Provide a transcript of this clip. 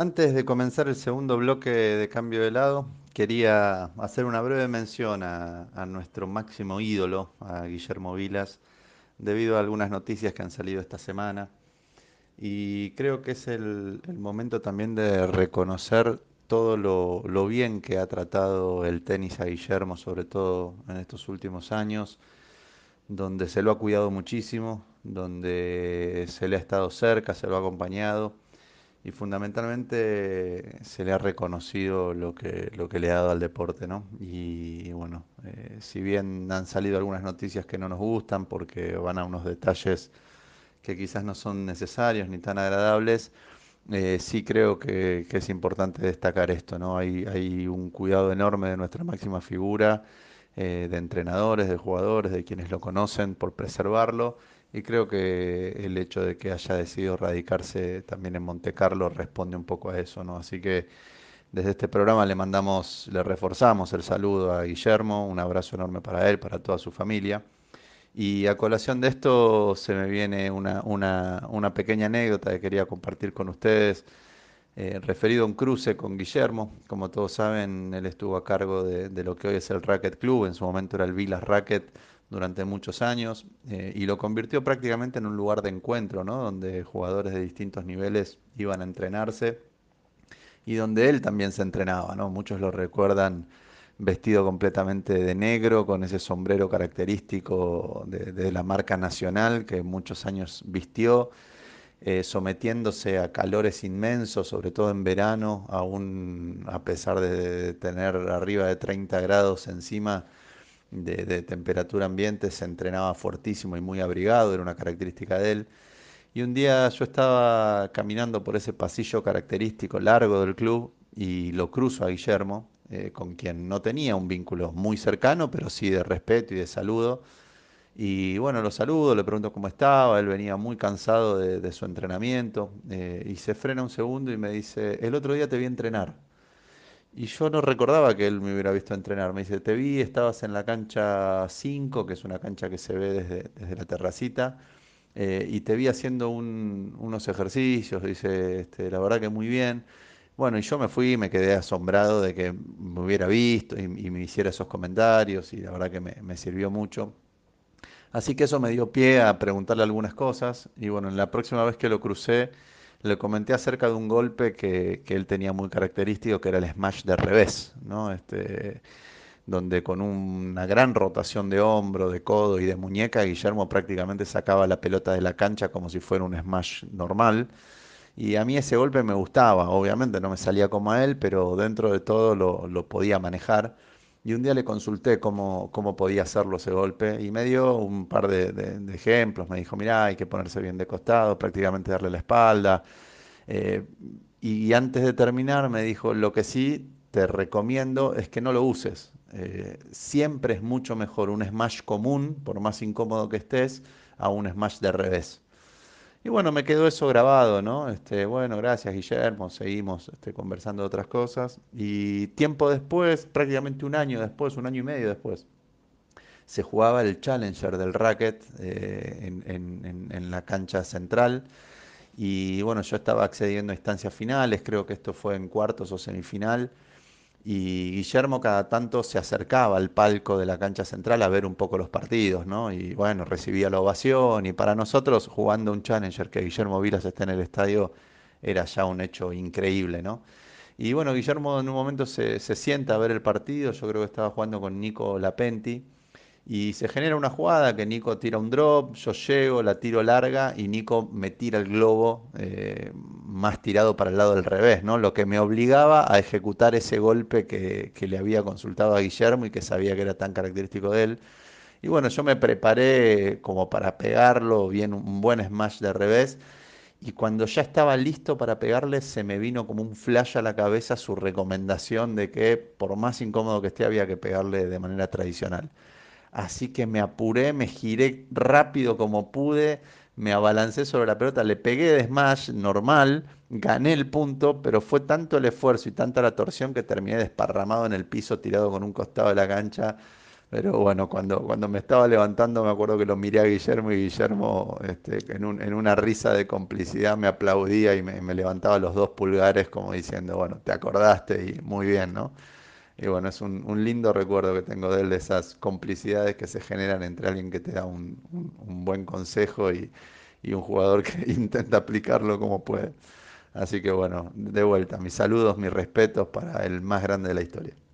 Antes de comenzar el segundo bloque de cambio de lado, quería hacer una breve mención a, nuestro máximo ídolo, a Guillermo Vilas, debido a algunas noticias que han salido esta semana. Y creo que es el, momento también de reconocer todo lo, bien que ha tratado el tenis a Guillermo, sobre todo en estos últimos años, donde se lo ha cuidado muchísimo, donde se le ha estado cerca, se lo ha acompañado y fundamentalmente se le ha reconocido lo que, lo que le ha dado al deporte, ¿no? Y, bueno, eh, si bien han salido algunas noticias que no nos gustan porque van a unos detalles que quizás no son necesarios ni tan agradables, eh, sí creo que, es importante destacar esto, ¿no? Hay, hay un cuidado enorme de nuestra máxima figura, eh, de entrenadores, de jugadores, de quienes lo conocen, por preservarlo y creo que el hecho de que haya decidido radicarse también en Monte Carlo responde un poco a eso, ¿no? Así que desde este programa le mandamos, le reforzamos el saludo a Guillermo, un abrazo enorme para él, para toda su familia. Y a colación de esto se me viene una, una, pequeña anécdota que quería compartir con ustedes, eh, referido a un cruce con Guillermo. Como todos saben, él estuvo a cargo de, de lo que hoy es el Racket Club, en su momento era el Vilas Racket durante muchos años eh, y lo convirtió prácticamente en un lugar de encuentro, ¿no? donde jugadores de distintos niveles iban a entrenarse y donde él también se entrenaba. ¿no? Muchos lo recuerdan vestido completamente de negro, con ese sombrero característico de, la marca nacional que muchos años vistió, eh, sometiéndose a calores inmensos, sobre todo en verano, aún a pesar de tener arriba de 30 grados encima de, temperatura ambiente, se entrenaba fortísimo y muy abrigado, era una característica de él. Y un día yo estaba caminando por ese pasillo característico largo del club y lo cruzo a Guillermo, eh, con quien no tenía un vínculo muy cercano, pero sí de respeto y de saludo. Y bueno, lo saludo, le pregunto cómo estaba, él venía muy cansado de, su entrenamiento eh, y se frena un segundo y me dice, el otro día te vi entrenar. Y yo no recordaba que él me hubiera visto entrenar. Me dice, te vi, estabas en la cancha 5, que es una cancha que se ve desde, la terracita, eh, y te vi haciendo unos ejercicios. Dice, este, la verdad que muy bien. Bueno, y yo me fui, y me quedé asombrado de que me hubiera visto y, me hiciera esos comentarios, y la verdad que me, me sirvió mucho. Así que eso me dio pie a preguntarle algunas cosas, y bueno, en la próxima vez que lo crucé, le comenté acerca de un golpe que, él tenía muy característico, que era el smash de revés, ¿no? Este, donde con una gran rotación de hombro, de codo y de muñeca, Guillermo prácticamente sacaba la pelota de la cancha como si fuera un smash normal. Y a mí ese golpe me gustaba, obviamente no me salía como a él, pero dentro de todo lo, lo podía manejar. Y un día le consulté cómo, cómo podía hacerlo ese golpe y me dio un par de, ejemplos. Me dijo, mira hay que ponerse bien de costado, prácticamente darle la espalda. Eh, y antes de terminar me dijo, lo que sí te recomiendo es que no lo uses. Eh, siempre es mucho mejor un smash común, por más incómodo que estés, a un smash de revés. Y bueno, me quedó eso grabado, ¿no? Este, bueno, gracias Guillermo, seguimos este, conversando de otras cosas. Y tiempo después, prácticamente un año después, un año y medio después, se jugaba el Challenger del racket eh, en, la cancha central. Y bueno, yo estaba accediendo a instancias finales, creo que esto fue en cuartos o semifinal y Guillermo cada tanto se acercaba al palco de la cancha central a ver un poco los partidos, ¿no? Y bueno, recibía la ovación y para nosotros jugando un Challenger que Guillermo Vilas esté en el estadio era ya un hecho increíble, ¿no? Y bueno, Guillermo en un momento se, se sienta a ver el partido, yo creo que estaba jugando con Nico Lapenti y se genera una jugada que Nico tira un drop, yo llego, la tiro larga y Nico me tira el globo eh, más tirado para el lado del revés, ¿no? Lo que me obligaba a ejecutar ese golpe que, que, le había consultado a Guillermo y que sabía que era tan característico de él. Y bueno, yo me preparé como para pegarlo, bien un buen smash de revés. Y cuando ya estaba listo para pegarle, se me vino como un flash a la cabeza su recomendación de que por más incómodo que esté había que pegarle de manera tradicional. Así que me apuré, me giré rápido como pude, me abalancé sobre la pelota, le pegué de smash normal, gané el punto, pero fue tanto el esfuerzo y tanta la torsión que terminé desparramado en el piso, tirado con un costado de la cancha. Pero bueno, cuando, cuando me estaba levantando me acuerdo que lo miré a Guillermo y Guillermo este, en, una risa de complicidad me aplaudía y me levantaba los dos pulgares como diciendo, bueno, te acordaste y muy bien, ¿no? Y bueno, es un, lindo recuerdo que tengo de él, de esas complicidades que se generan entre alguien que te da un, buen consejo y, un jugador que intenta aplicarlo como puede. Así que bueno, de vuelta, mis saludos, mis respetos para el más grande de la historia.